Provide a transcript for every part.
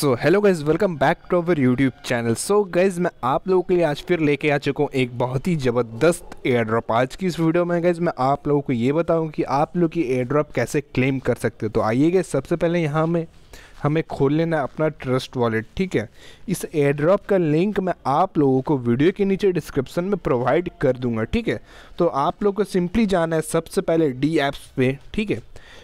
so hello guys welcome back to our YouTube channel so guys मैं आप लोगों के लिए आज फिर लेके आ चुका हूँ एक बहुत ही ज़बरदस्त एयर ड्रॉप आज की इस वीडियो में गाइज मैं आप लोगों को ये बताऊँ कि आप लोग ये एयर ड्रॉप कैसे क्लेम कर सकते हो तो आइए गए सबसे पहले यहाँ में हमें खोल लेना अपना ट्रस्ट वॉलेट ठीक है इस एयर ड्रॉप का लिंक मैं आप लोगों को वीडियो के नीचे डिस्क्रिप्शन में प्रोवाइड कर दूंगा ठीक है तो आप लोग को सिंपली जाना है सबसे पहले डी एप्स पे ठीक है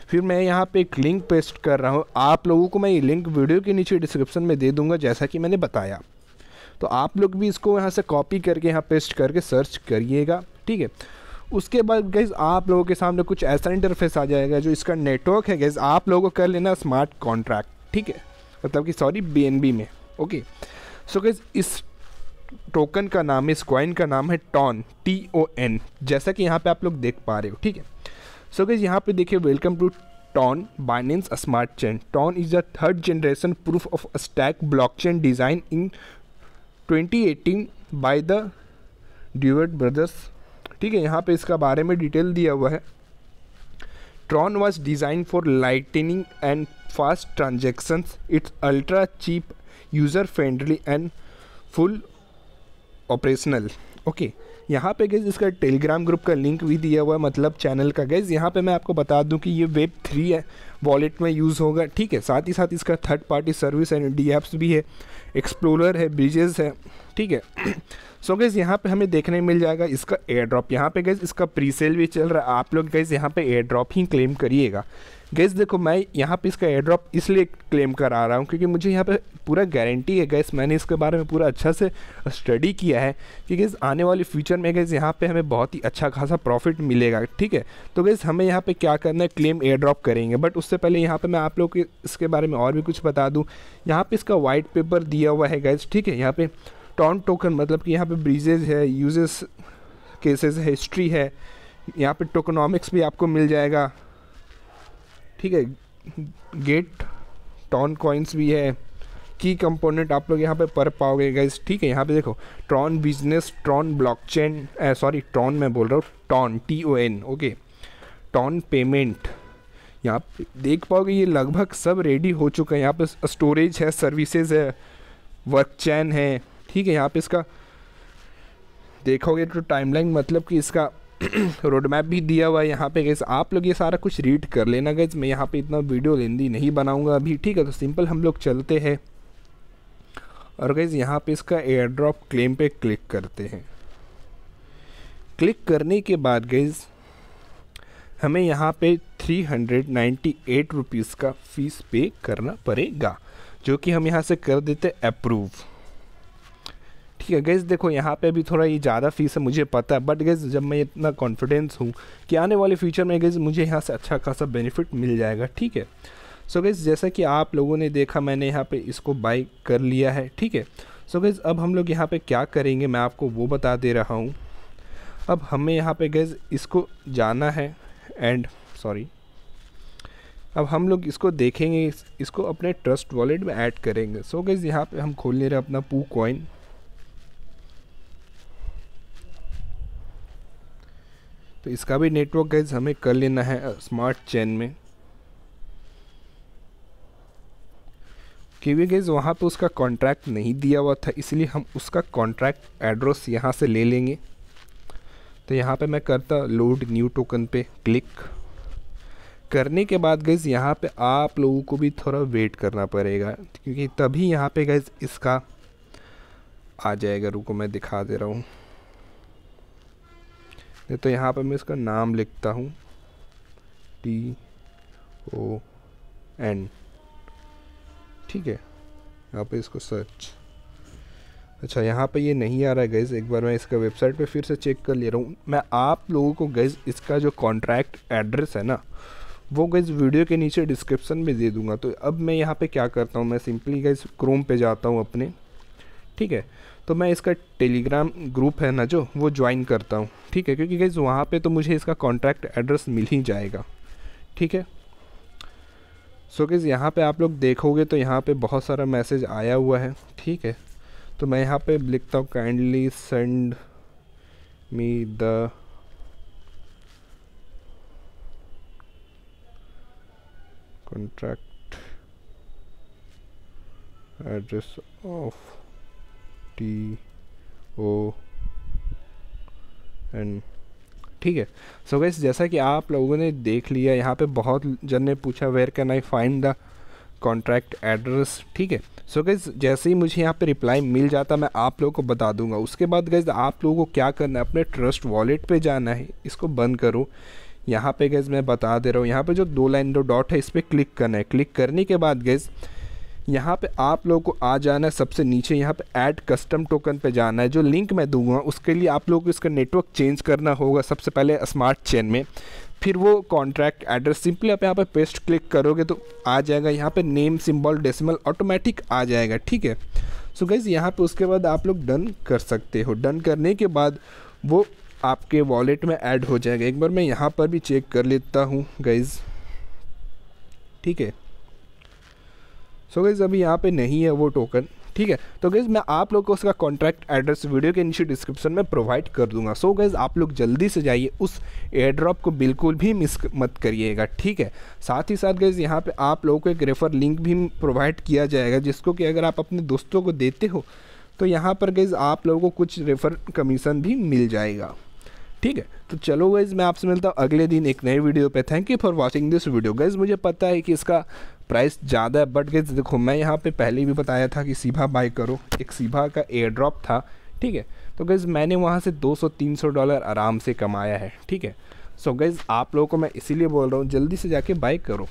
फिर मैं यहाँ पे एक लिंक पेस्ट कर रहा हूँ आप लोगों को मैं ये लिंक वीडियो के नीचे डिस्क्रिप्शन में दे दूँगा जैसा कि मैंने बताया तो आप लोग भी इसको यहाँ से कॉपी करके यहाँ पेस्ट करके सर्च करिएगा ठीक है उसके बाद गैस आप लोगों के सामने कुछ ऐसा इंटरफेस आ जाएगा जो इसका नेटवर्क है गैस आप लोगों को कर लेना स्मार्ट कॉन्ट्रैक्ट ठीक है मतलब कि सॉरी बी में ओके सो गैस इस टोकन का नाम इस कॉइन का नाम है टॉन टी ओ एन जैसा कि यहाँ पे आप लोग देख पा रहे हो ठीक है सो गज यहाँ पे देखिए welcome to TON Binance smart chain TON is the third generation proof of stake block chain designed in twenty eighteen by the Durov brothers ठीक है यहाँ पे इसका बारे में डिटेल दिया हुआ है TRON was designed for lightning and fast transactions it's ultra cheap user friendly and full operational okay यहाँ पे गैस इसका टेलीग्राम ग्रुप का लिंक भी दिया हुआ है मतलब चैनल का गैस यहाँ पे मैं आपको बता दूँ कि ये वेब थ्री है वॉलेट में यूज़ होगा ठीक है साथ ही साथ इसका third party service and D apps भी है एक्सप्लोरर है ब्रिजेस है ठीक है सो गैस यहाँ पे हमें देखने मिल जाएगा इसका एयर ड्रॉप यहाँ पे गैस इसका प्री सेल भी चल रहा है आप लोग गैस यहाँ पे एयर ड्रॉप ही क्लेम करिएगा गैस देखो मैं यहाँ पे इसका एयर ड्रॉप इसलिए क्लेम करा रहा हूँ क्योंकि मुझे यहाँ पे पूरा गारंटी है गैस मैंने इसके बारे में पूरा अच्छा से स्टडी किया है कि गैस आने वाले फ्यूचर में गैस यहाँ पे हमें बहुत ही अच्छा खासा प्रॉफिट मिलेगा ठीक है तो गैस हमें यहाँ पे क्या करना है क्लेम एयर ड्रॉप करेंगे बट उस उससे पहले यहाँ पे मैं आप लोग के इसके बारे में और भी कुछ बता दूँ यहाँ पे इसका वाइट पेपर दिया हुआ है गैस ठीक है यहाँ पे टॉन टोकन मतलब कि यहाँ पे ब्रीजेज है यूजेस केसेस है हिस्ट्री है यहाँ पे टोकनॉमिक्स भी आपको मिल जाएगा ठीक है गेट टॉन कॉइन्स भी है की कंपोनेंट आप लोग यहाँ पे पढ़ पाओगे गैस ठीक है यहाँ पे देखो TRON business TRON blockchain sorry TRON मैं बोल रहा हूँ TON T O N okay TON payment यहाँ देख पाओगे ये लगभग सब रेडी हो चुका है यहाँ पे स्टोरेज है सर्विसेज है वर्क चैन है ठीक है यहाँ पे इसका देखोगे तो टाइमलाइन मतलब कि इसका रोड मैप भी दिया हुआ है यहाँ पे गैस आप लोग ये सारा कुछ रीड कर लेना गैस मैं यहाँ पे इतना वीडियो लेंदी नहीं बनाऊँगा अभी ठीक है तो सिंपल हम लोग चलते हैं और गैस यहाँ पे इसका एयर ड्रॉप क्लेम पे क्लिक करते हैं क्लिक करने के बाद गैज़ हमें यहाँ पे three hundred ninety eight rupees का फ़ीस पे करना पड़ेगा जो कि हम यहाँ से कर देते अप्रूव ठीक है गैस देखो यहाँ पे भी थोड़ा ये ज़्यादा फीस है मुझे पता है बट गैस जब मैं इतना कॉन्फिडेंस हूँ कि आने वाले फ्यूचर में गैस मुझे यहाँ से अच्छा खासा बेनिफिट मिल जाएगा ठीक है सो so गैस जैसा कि आप लोगों ने देखा मैंने यहाँ पे इसको बाई कर लिया है ठीक है सो गैस अब हम लोग यहाँ पे क्या करेंगे मैं आपको वो बता दे रहा हूँ अब हमें यहाँ पर गैस इसको जाना है एंड सॉरी अब हम लोग इसको देखेंगे इसको अपने ट्रस्ट वॉलेट में ऐड करेंगे सो so गैस यहाँ पे हम खोल ले रहे अपना पू कॉइन तो इसका भी नेटवर्क गैस हमें कर लेना है स्मार्ट चैन में क्योंकि गैस वहाँ पे उसका कॉन्ट्रैक्ट नहीं दिया हुआ था इसलिए हम उसका कॉन्ट्रैक्ट एड्रेस यहाँ से ले लेंगे तो यहाँ पे मैं करता लोड न्यू टोकन पे क्लिक करने के बाद गैस यहाँ पे आप लोगों को भी थोड़ा वेट करना पड़ेगा क्योंकि तभी यहाँ पे गैस इसका आ जाएगा रुको मैं दिखा दे रहा हूँ तो यहाँ पर मैं इसका नाम लिखता हूँ टी ओ एन ठीक है यहाँ पे इसको सर्च अच्छा यहाँ पे ये नहीं आ रहा है गैज़ एक बार मैं इसका वेबसाइट पे फिर से चेक कर ले रहा हूँ मैं आप लोगों को गैज़ इसका जो कॉन्ट्रैक्ट एड्रेस है ना वो गैज़ वीडियो के नीचे डिस्क्रिप्शन में दे दूँगा तो अब मैं यहाँ पे क्या करता हूँ मैं सिंपली गैज़ क्रोम पे जाता हूँ अपने ठीक है तो मैं इसका टेलीग्राम ग्रुप है ना जो वो ज्वाइन करता हूँ ठीक है क्योंकि गैज़ वहाँ पर तो मुझे इसका कॉन्ट्रैक्ट एड्रेस मिल ही जाएगा ठीक है सो so, गैज़ यहाँ पर आप लोग देखोगे तो यहाँ पर बहुत सारा मैसेज आया हुआ है ठीक है तो मैं यहाँ पे लिखता हूँ kindly send me the contract address of T O N ठीक है सो so गैस जैसा कि आप लोगों ने देख लिया यहाँ पे बहुत जन ने पूछा where can I find the contract address ठीक है सो so गैज़ जैसे ही मुझे यहाँ पे रिप्लाई मिल जाता मैं आप लोगों को बता दूंगा उसके बाद गैज़ आप लोगों को क्या करना है अपने ट्रस्ट वॉलेट पे जाना है इसको बंद करो यहाँ पे गैज़ मैं बता दे रहा हूँ यहाँ पे जो दो लाइन दो डॉट है इस पर क्लिक करना है क्लिक करने के बाद गैज़ यहाँ पे आप लोगों को आ जाना है सबसे नीचे यहाँ पे ऐड कस्टम टोकन पे जाना है जो लिंक मैं दूंगा उसके लिए आप लोगों को इसका नेटवर्क चेंज करना होगा सबसे पहले स्मार्ट चेन में फिर वो कॉन्ट्रैक्ट एड्रेस सिंपली आप यहाँ पर पेस्ट क्लिक करोगे तो आ जाएगा यहाँ पर नेम सिंबल डेसिमल ऑटोमेटिक आ जाएगा ठीक है सो गाइज यहाँ पे उसके बाद आप लोग डन कर सकते हो डन करने के बाद वो आपके वॉलेट में ऐड हो जाएगा एक बार मैं यहाँ पर भी चेक कर लेता हूँ गाइज़ ठीक है सो गाइज़ अभी यहाँ पे नहीं है वो टोकन ठीक है तो गैज़ मैं आप लोग को उसका कॉन्टैक्ट एड्रेस वीडियो के नीचे डिस्क्रिप्शन में प्रोवाइड कर दूंगा सो so गैज़ आप लोग जल्दी से जाइए उस एयर ड्रॉप को बिल्कुल भी मिस मत करिएगा ठीक है साथ ही साथ गैज़ यहाँ पर आप लोगों को एक रेफ़र लिंक भी प्रोवाइड किया जाएगा जिसको कि अगर आप अपने दोस्तों को देते हो तो यहाँ पर गैज़ आप लोगों को कुछ रेफ़र कमीशन भी मिल जाएगा ठीक है तो चलो गैज़ मैं आपसे मिलता हूँ अगले दिन एक नए वीडियो पे thank you for watching this video guys मुझे पता है कि इसका प्राइस ज़्यादा है बट गेज़ देखो मैं यहाँ पे पहले भी बताया था कि सीभा बाई करो एक सीभा का एयर ड्रॉप था ठीक है तो गैज़ मैंने वहाँ से 200-300 डॉलर आराम से कमाया है ठीक है सो so गैज़ आप लोगों को मैं इसीलिए बोल रहा हूँ जल्दी से जाके बाई करो